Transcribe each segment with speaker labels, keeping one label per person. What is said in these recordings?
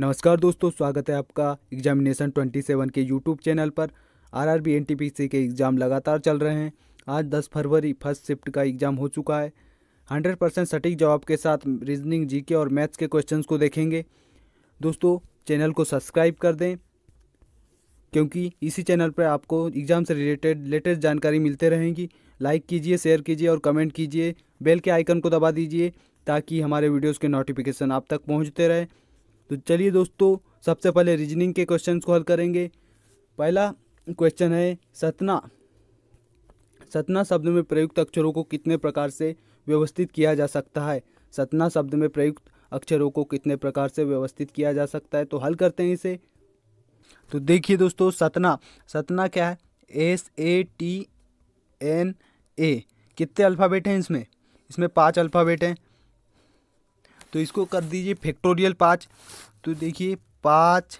Speaker 1: नमस्कार दोस्तों स्वागत है आपका एग्जामिनेशन 27 के यूट्यूब चैनल पर आरआरबी एनटीपीसी के एग्ज़ाम लगातार चल रहे हैं आज 10 फरवरी फर्स्ट शिफ्ट का एग्ज़ाम हो चुका है 100 परसेंट सटीक जवाब के साथ रीजनिंग जीके और मैथ्स के क्वेश्चंस को देखेंगे दोस्तों चैनल को सब्सक्राइब कर दें क्योंकि इसी चैनल पर आपको एग्ज़ाम से रिलेटेड लेटेस्ट जानकारी मिलते रहेंगी लाइक कीजिए शेयर कीजिए और कमेंट कीजिए बेल के आइकन को दबा दीजिए ताकि हमारे वीडियोज़ के नोटिफिकेशन आप तक पहुँचते रहे तो चलिए दोस्तों सबसे पहले रीजनिंग के क्वेश्चन को हल करेंगे पहला क्वेश्चन है सतना सतना शब्द में प्रयुक्त अक्षरों को कितने प्रकार से व्यवस्थित किया जा सकता है सतना शब्द में प्रयुक्त अक्षरों को कितने प्रकार से व्यवस्थित किया जा सकता है तो हल करते हैं इसे तो देखिए दोस्तों सतना सतना क्या है S A T N A कितने अल्फ़ाबेट हैं इसमें इसमें पांच अल्फ़ाबेट हैं तो इसको कर दीजिए फैक्टोरियल पाँच तो देखिए पाँच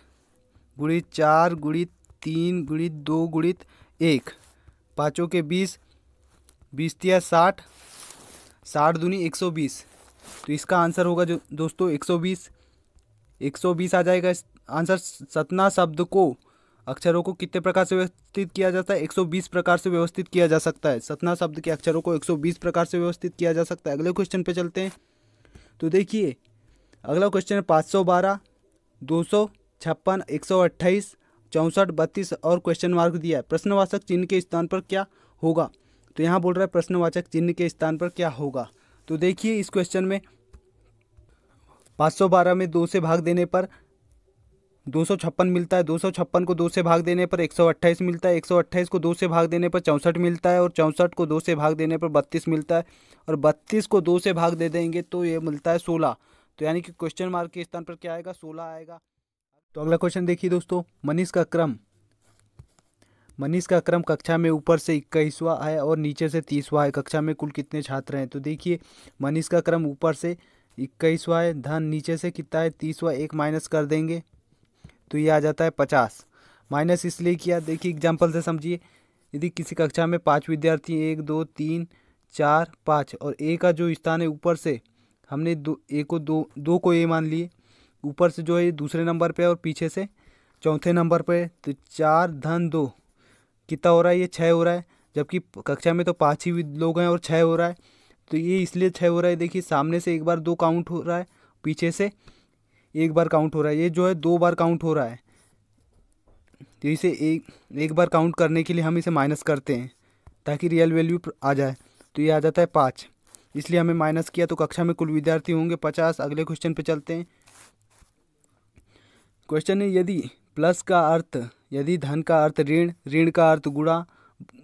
Speaker 1: गुणित चार गुणित तीन गुणित दो गुणित एक पाँचों के बीस बीस तिया साठ साठ दूनी एक सौ बीस तो इसका आंसर होगा जो दोस्तों एक सौ बीस एक सौ बीस आ जाएगा आंसर सतना शब्द को अक्षरों को कितने प्रकार से व्यवस्थित किया जाता है 120 प्रकार से व्यवस्थित किया जा सकता है सतना शब्द के अक्षरों को 120 प्रकार से व्यवस्थित किया जा सकता है अगले क्वेश्चन पे चलते हैं तो देखिए अगला क्वेश्चन है पाँच सौ बारह दो सौ छप्पन एक सौ अट्ठाईस चौंसठ बत्तीस और क्वेश्चन मार्क दिया है प्रश्नवाचक चिन्ह के स्थान पर क्या होगा तो यहाँ बोल रहा है प्रश्नवाचक चिन्ह के स्थान पर क्या होगा तो देखिए इस क्वेश्चन में 512 में दो से भाग देने पर दो सौ छप्पन मिलता है दो सौ छप्पन को दो से भाग देने पर एक सौ अट्ठाईस मिलता है एक सौ अट्ठाईस को दो से भाग देने पर चौंसठ मिलता है और चौंसठ को दो से भाग देने पर बत्तीस मिलता है और बत्तीस को दो से भाग दे देंगे तो ये मिलता है सोलह तो यानी कि क्वेश्चन मार्क के स्थान पर क्या आएगा सोलह आएगा तो अगला क्वेश्चन देखिए दोस्तों मनीष का क्रम मनीष का क्रम कक्षा में ऊपर से इक्कीसवा है और नीचे से तीसवा है कक्षा में कुल कितने छात्र हैं तो देखिए मनीष का क्रम ऊपर से इक्कीसवा है धन नीचे से कितना है तीसवा एक माइनस कर देंगे तो ये आ जाता है पचास माइनस इसलिए किया देखिए एग्जाम्पल से समझिए यदि किसी कक्षा में पाँच विद्यार्थी एक दो तीन चार पाँच और ए का जो स्थान है ऊपर से हमने दो ए को दो दो को ए मान लिए ऊपर से जो है दूसरे नंबर पे और पीछे से चौथे नंबर पे तो चार धन दो कितना हो रहा है ये छः हो रहा है जबकि कक्षा में तो पाँच ही लोग हैं और छः हो रहा है तो ये इसलिए छः हो रहा है देखिए सामने से एक बार दो काउंट हो रहा है पीछे से एक बार काउंट हो रहा है ये जो है दो बार काउंट हो रहा है तो इसे एक एक बार काउंट करने के लिए हम इसे माइनस करते हैं ताकि रियल वैल्यू आ जाए तो ये आ जाता है पाँच इसलिए हमें माइनस किया तो कक्षा में कुल विद्यार्थी होंगे पचास अगले क्वेश्चन पे चलते हैं क्वेश्चन है यदि प्लस का अर्थ यदि धन का अर्थ ऋण ऋण का अर्थ गुणा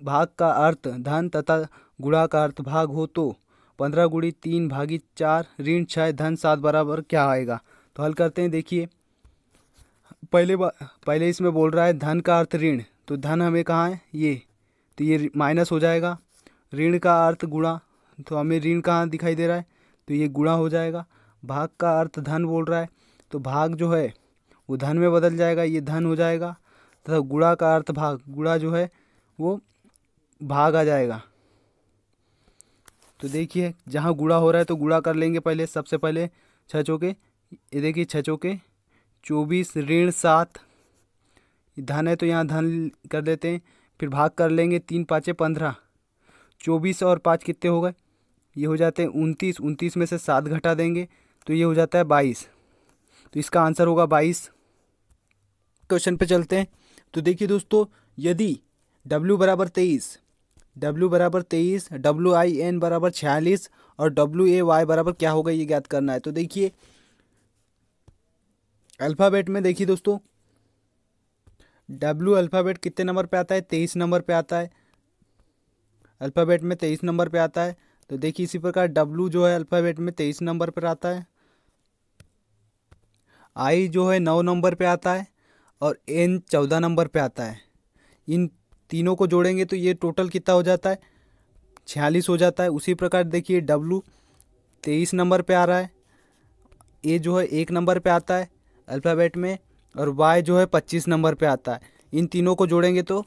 Speaker 1: भाग का अर्थ धन तथा गुणा का अर्थ भाग हो तो पंद्रह गुड़ी तीन भागी चार ऋण छः धन सात बराबर क्या आएगा तो हल करते हैं देखिए पहले पहले इसमें बोल रहा है धन का अर्थ ऋण तो धन हमें कहाँ है ये तो ये माइनस हो जाएगा ऋण का अर्थ गुणा तो हमें ऋण कहाँ दिखाई दे रहा है तो ये गुणा हो जाएगा भाग का अर्थ धन बोल रहा है तो भाग जो है वो धन में बदल जाएगा ये धन हो जाएगा तथा गुणा का अर्थ भाग गुणा जो है वो भाग आ जाएगा तो देखिए जहाँ गुड़ा हो रहा है तो गुड़ा कर लेंगे पहले सबसे पहले छः चौके ये देखिए छः चौके चौबीस ऋण सात धन है तो यहाँ धन कर देते हैं फिर भाग कर लेंगे तीन पाँचे पंद्रह चौबीस और पाँच कितने हो गए ये हो जाते हैं उनतीस उनतीस में से सात घटा देंगे तो ये हो जाता है बाईस तो इसका आंसर होगा बाईस क्वेश्चन पे चलते हैं तो देखिए दोस्तों यदि W बराबर तेईस W बराबर तेईस डब्ल्यू आई एन बराबर छियालीस और डब्ल्यू ए वाई बराबर क्या होगा ये ज्ञात करना है तो देखिए अल्फ़ाबेट में देखिए दोस्तों डब्ल्यू अल्फ़ाबेट कितने नंबर पे आता है तेईस नंबर पे आता है अल्फ़ाबेट में तेईस नंबर पे आता है तो देखिए इसी प्रकार डब्लू जो है अल्फ़ाबेट में तेईस नंबर पर आता है आई जो है नौ नंबर पे आता है और एन चौदह नंबर पे आता है इन तीनों को जोड़ेंगे तो ये टोटल कितना हो जाता है छियालीस हो जाता है उसी प्रकार देखिए डब्लू तेईस नंबर पे आ रहा है ए जो है एक नंबर पे आता है अल्फ़ाबेट में और वाई जो है पच्चीस नंबर पर आता है इन तीनों को जोड़ेंगे तो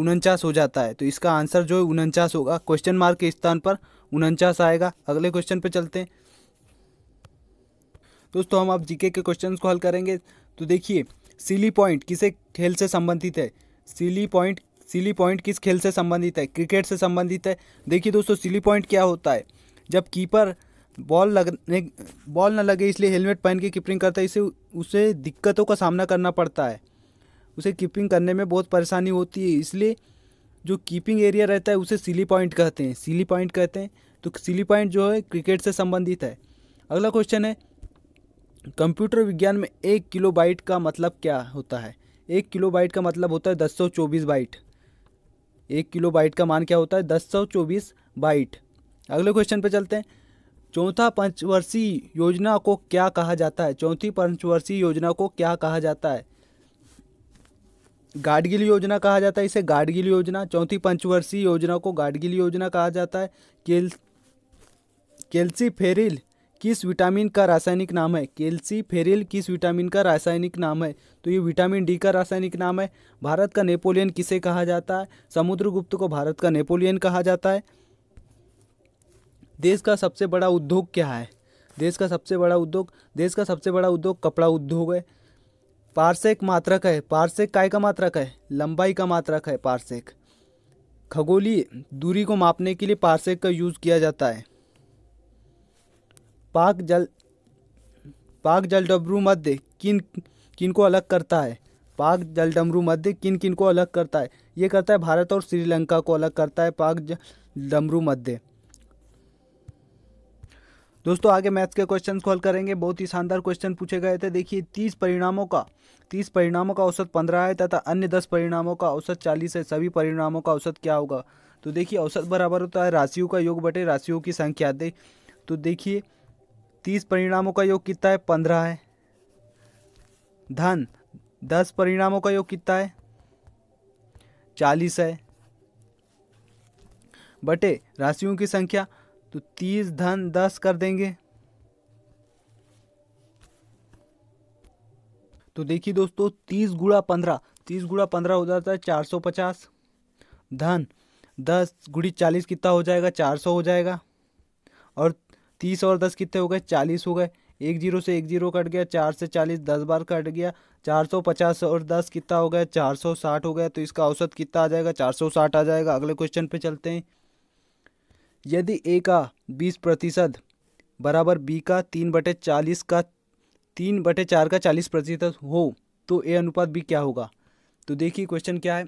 Speaker 1: उनचास हो जाता है तो इसका आंसर जो है उनचास होगा क्वेश्चन मार्क के स्थान पर उनचास आएगा अगले क्वेश्चन पे चलते हैं दोस्तों हम अब जीके के क्वेश्चन को हल करेंगे तो देखिए सिली पॉइंट किसे खेल से संबंधित है सिली पॉइंट सिली पॉइंट किस खेल से संबंधित है क्रिकेट से संबंधित है देखिए दोस्तों सिली पॉइंट क्या होता है जब कीपर बॉल लगने बॉल ना लगे इसलिए हेलमेट पहन के कीपिंग करता है इसे उसे दिक्कतों का सामना करना पड़ता है उसे कीपिंग करने में बहुत परेशानी होती है इसलिए जो कीपिंग एरिया रहता है उसे सिली पॉइंट कहते हैं सिली पॉइंट कहते हैं तो सिली पॉइंट जो है क्रिकेट से संबंधित है अगला क्वेश्चन है कंप्यूटर विज्ञान में एक किलो बाइट का मतलब क्या होता है एक किलो बाइट का मतलब होता है दस सौ चौबीस बाइट एक किलो बाइट का मान क्या होता है दस सौ चौबीस बाइट अगले क्वेश्चन पर चलते हैं चौथा पंचवर्षीय योजना को क्या कहा जाता है चौथी पंचवर्षीय योजना को क्या कहा जाता है गाडगिल योजना कहा जाता है इसे गाडगिल योजना चौथी पंचवर्षीय योजना को गाडगिल योजना कहा जाता है केल केल्सी फेरिल किस विटामिन का रासायनिक नाम है केल्सी फेरिल किस विटामिन का रासायनिक नाम है तो ये विटामिन डी का रासायनिक नाम है भारत का नेपोलियन किसे कहा जाता है समुद्रगुप्त को भारत का नेपोलियन कहा जाता है देश का सबसे बड़ा उद्योग क्या है देश का सबसे बड़ा उद्योग देश का सबसे बड़ा उद्योग कपड़ा उद्योग है पार्सेक मात्रक है पार्सेक काय का मात्रक है लंबाई का मात्रक है पार्सेक खगोलीय दूरी को मापने के लिए पार्सेक का यूज़ किया जाता है पाक जल पाक डबरू मध्य किन किन को अलग करता है पाक जल डमरू मध्य किन किन को अलग करता है ये करता है भारत और श्रीलंका को अलग करता है पाक जल डमरू मध्य दोस्तों आगे मैथ्स के क्वेश्चन कॉल करेंगे बहुत ही शानदार क्वेश्चन पूछे गए थे देखिए तीस परिणामों का तीस परिणामों का औसत पंद्रह है तथा अन्य दस परिणामों का औसत चालीस है सभी परिणामों का औसत क्या होगा तो देखिए औसत बराबर होता है राशियों का योग बटे राशियों की संख्या दे तो देखिए तीस परिणामों का योग कितना है पंद्रह है धन दस परिणामों का योग कितना है चालीस है बटे राशियों की संख्या तो तीस धन दस कर देंगे तो देखिए दोस्तों तीस गुड़ा पंद्रह तीस गुड़ा पंद्रह हो जाता है चार सौ पचास धन दस गुड़ी चालीस कितना हो जाएगा चार सौ हो जाएगा और तीस और दस कितने हो गए चालीस हो गए एक जीरो से एक जीरो कट गया चार से चालीस दस बार कट गया चार सौ पचास और दस कितना हो गया चार सौ साठ हो गया तो इसका औसत कितना आ जाएगा चार सौ साठ आ जाएगा अगले क्वेश्चन पे चलते हैं यदि ए का बीस प्रतिशत बराबर बी का तीन बटे चालीस का तीन बटे चार का चालीस प्रतिशत हो तो ए अनुपात बी क्या होगा तो देखिए क्वेश्चन क्या है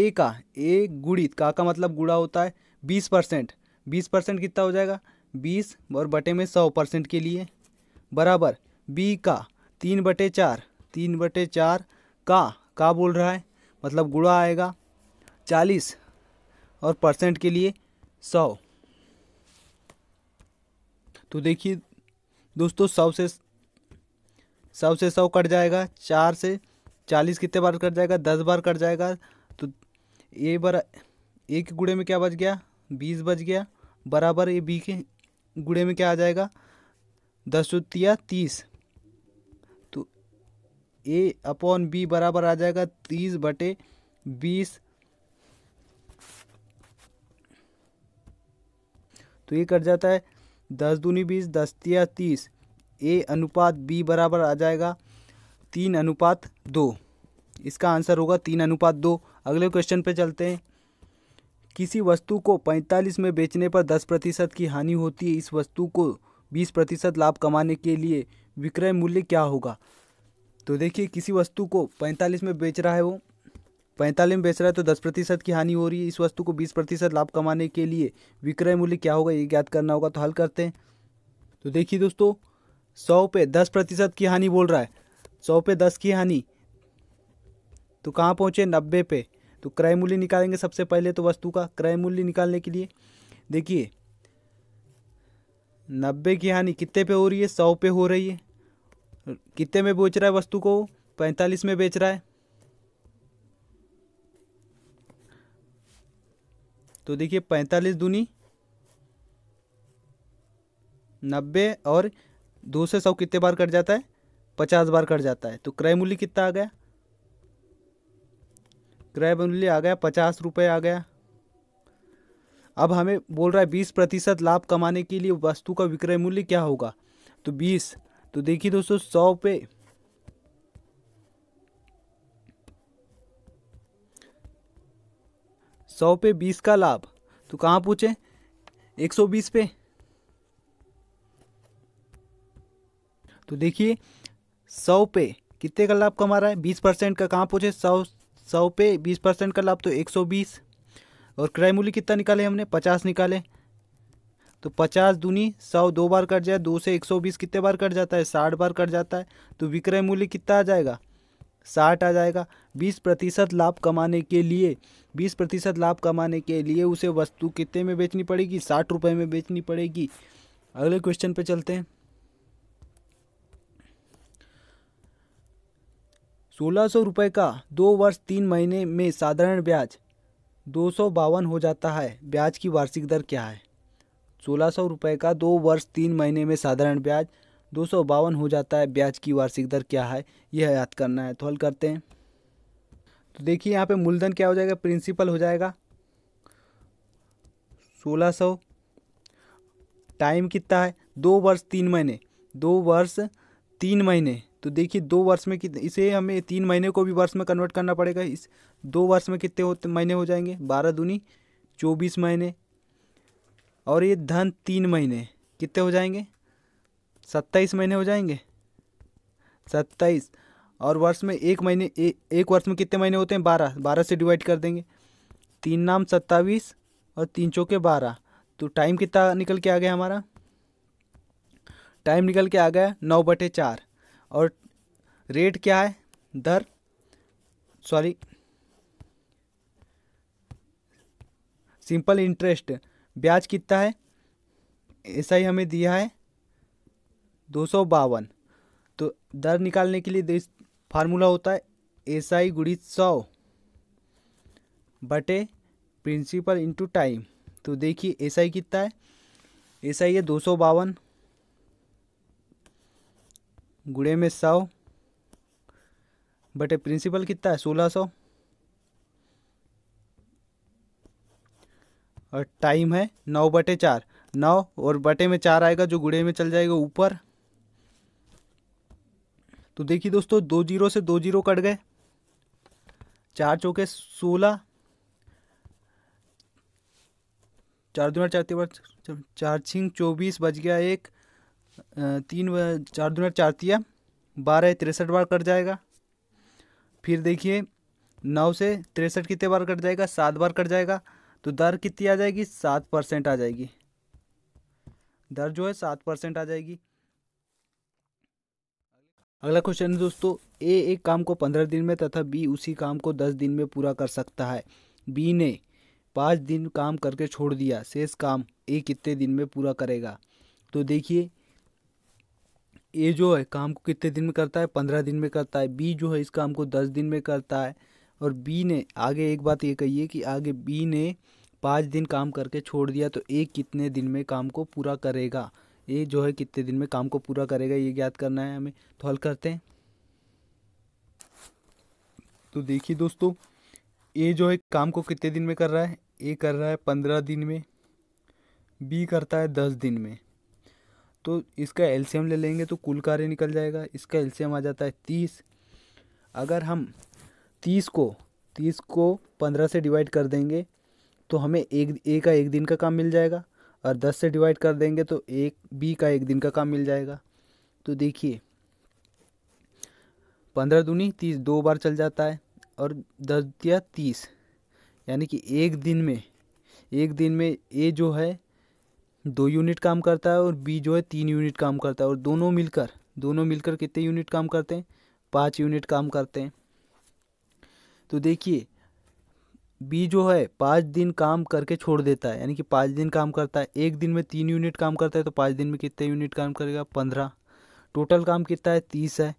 Speaker 1: ए का ए गुणित का का मतलब गुड़ा होता है बीस परसेंट बीस परसेंट कितना हो जाएगा बीस और बटे में सौ परसेंट के लिए बराबर बी का तीन बटे चार तीन बटे चार का का बोल रहा है मतलब गुड़ा आएगा चालीस और परसेंट के लिए सौ तो देखिए दोस्तों सौ से सौ से सौ कट जाएगा चार से चालीस कितने बार कट जाएगा दस बार कट जाएगा तो ये बार एक गुड़े में क्या बच गया बीस बच गया बराबर ये बी के गुड़े में क्या आ जाएगा दस चौतिया तीस तो ए अपॉन बी बराबर आ जाएगा तीस बटे बीस तो ये कट जाता है दस दूनी बीस दस तिया तीस ए अनुपात बी बराबर आ जाएगा तीन अनुपात दो इसका आंसर होगा तीन अनुपात दो अगले क्वेश्चन पे चलते हैं किसी वस्तु को पैंतालीस में बेचने पर दस प्रतिशत की हानि होती है इस वस्तु को बीस प्रतिशत लाभ कमाने के लिए विक्रय मूल्य क्या होगा तो देखिए किसी वस्तु को पैंतालीस में बेच रहा है वो पैंतालीस में बेच रहा है तो दस प्रतिशत की हानि हो रही है इस वस्तु को बीस प्रतिशत लाभ कमाने के लिए विक्रय मूल्य क्या होगा ये ज्ञात करना होगा तो हल करते हैं तो देखिए दोस्तों सौ पे दस प्रतिशत की हानि बोल रहा है सौ पे दस की हानि तो कहाँ पहुँचे नब्बे पे तो क्रय मूल्य निकालेंगे सबसे पहले तो वस्तु का क्रय मूल्य निकालने के लिए देखिए नब्बे की हानि कितने पे हो रही है सौ पे हो रही है कितने में बेच रहा है वस्तु को पैंतालीस में बेच रहा है तो देखिए पैंतालीस दूनी नब्बे और दो से सौ कितने बार कट जाता है पचास बार कट जाता है तो क्रय मूल्य कितना आ गया क्रय मूल्य आ गया पचास रुपये आ गया अब हमें बोल रहा है बीस प्रतिशत लाभ कमाने के लिए वस्तु का विक्रय मूल्य क्या होगा तो बीस तो देखिए दोस्तों सौ पे सौ पे बीस का लाभ तो कहाँ पूछे एक सौ बीस पे तो देखिए सौ पे कितने का लाभ कमा रहा है बीस परसेंट का कहाँ पूछे सौ सौ पे बीस परसेंट का लाभ तो एक सौ बीस और क्रय मूल्य कितना निकाले हमने पचास निकाले तो पचास दूनी सौ दो बार कट जाए दो से एक सौ बीस कितने बार कट जाता है साठ बार कट जाता है तो विक्रय मूल्य कितना आ जाएगा साठ आ जाएगा बीस प्रतिशत लाभ कमाने के लिए बीस प्रतिशत लाभ कमाने के लिए उसे वस्तु कितने में बेचनी पड़ेगी साठ रुपये में बेचनी पड़ेगी अगले क्वेश्चन पे चलते हैं सोलह सौ रुपये का दो वर्ष तीन महीने में साधारण ब्याज दो सौ बावन हो जाता है ब्याज की वार्षिक दर क्या है सोलह सौ रुपये का दो वर्ष तीन महीने में साधारण ब्याज दो सौ बावन हो जाता है ब्याज की वार्षिक दर क्या है यह याद करना है तो हल करते हैं तो देखिए यहाँ पे मूलधन क्या हो जाएगा प्रिंसिपल हो जाएगा सोलह सौ टाइम कितना है दो वर्ष तीन महीने दो वर्ष तीन महीने तो देखिए दो वर्ष में कितने इसे हमें तीन महीने को भी वर्ष में कन्वर्ट करना पड़ेगा इस दो वर्ष में कितने होते महीने हो जाएंगे बारह दूनी चौबीस महीने और ये धन तीन महीने कितने हो जाएंगे सत्ताईस महीने हो जाएंगे सत्ताईस और वर्ष में एक महीने एक वर्ष में कितने महीने होते हैं बारह बारह से डिवाइड कर देंगे तीन नाम सत्ताईस और तीन चौके बारह तो टाइम कितना निकल के आ गया हमारा टाइम निकल के आ गया नौ बटे चार और रेट क्या है दर सॉरी सिंपल इंटरेस्ट ब्याज कितना है ऐसा ही हमें दिया है दो सौ बावन तो दर निकालने के लिए फार्मूला होता है एस आई गुड़ी सौ बटे प्रिंसिपल इंटू टाइम तो देखिए एस आई कितना है एस आई है दो सौ बावन गुड़े में सौ बटे प्रिंसिपल कितना है सोलह सौ और टाइम है नौ बटे चार नौ और बटे में चार आएगा जो गुड़े में चल जाएगा ऊपर तो देखिए दोस्तों दो जीरो से दो जीरो कट गए चार चौके सोलह चार दुना चार तीन चार छिंग चौबीस बज गया एक तीन चार दुना चार तिया बारह तिरसठ बार कट जाएगा फिर देखिए नौ से तिरसठ कितने बार कट जाएगा सात बार कट जाएगा तो दर कितनी आ जाएगी सात परसेंट आ जाएगी दर जो है सात परसेंट आ जाएगी अगला क्वेश्चन है दोस्तों ए एक काम को पंद्रह दिन में तथा बी उसी काम को दस दिन में पूरा कर सकता है बी ने पाँच दिन काम करके छोड़ दिया शेष काम ए कितने दिन में पूरा करेगा तो देखिए ए जो है काम को कितने दिन में करता है पंद्रह दिन में करता है बी जो है इस काम को दस दिन में करता है और बी ने आगे एक बात ये कही है कि आगे बी ने पाँच दिन काम करके छोड़ दिया तो ए कितने दिन में काम को पूरा करेगा ये जो है कितने दिन में काम को पूरा करेगा ये ज्ञात करना है हमें तो हल करते हैं तो देखिए दोस्तों ए जो है काम को कितने दिन में कर रहा है ए कर रहा है पंद्रह दिन में बी करता है दस दिन में तो इसका एल्शियम ले लेंगे तो कुल कार्य निकल जाएगा इसका एल्शियम आ जाता है तीस अगर हम तीस को तीस को पंद्रह से डिवाइड कर देंगे तो हमें एक ए का एक दिन का काम मिल जाएगा और दस से डिवाइड कर देंगे तो एक बी का एक दिन का काम मिल जाएगा तो देखिए पंद्रह दूनी तीस दो बार चल जाता है और दस या तीस यानी कि एक दिन में एक दिन में ए जो है दो यूनिट काम करता है और बी जो है तीन यूनिट काम करता है और दोनों मिलकर दोनों मिलकर कितने यूनिट काम करते हैं पाँच यूनिट काम करते हैं तो देखिए बी जो है पाँच दिन काम करके छोड़ देता है यानी कि पाँच दिन काम करता है एक दिन में तीन यूनिट काम करता है तो पाँच दिन में कितने यूनिट काम करेगा पंद्रह टोटल काम कितना है तीस है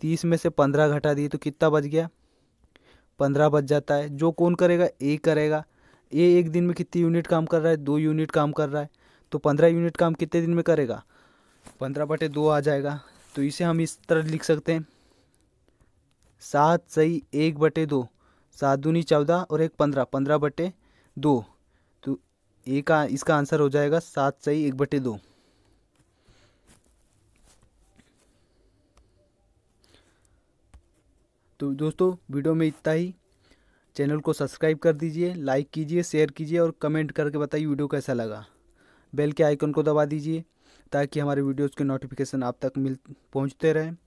Speaker 1: तीस में से पंद्रह घटा दिए तो कितना बच गया पंद्रह बच जाता है जो कौन करेगा ए करेगा ए एक दिन में कितनी यूनिट काम कर रहा है दो यूनिट काम कर रहा है तो पंद्रह यूनिट काम कितने दिन में करेगा पंद्रह बटे दो आ जाएगा तो इसे हम इस तरह लिख सकते हैं सात सही एक बटे दो सात दूनी चौदह और एक पंद्रह पंद्रह बटे दो तो एक का इसका आंसर हो जाएगा सात सही एक बटे दो तो दोस्तों वीडियो में इतना ही चैनल को सब्सक्राइब कर दीजिए लाइक कीजिए शेयर कीजिए और कमेंट करके बताइए वीडियो कैसा लगा बेल के आइकन को दबा दीजिए ताकि हमारे वीडियोज़ के नोटिफिकेशन आप तक मिल पहुँचते रहें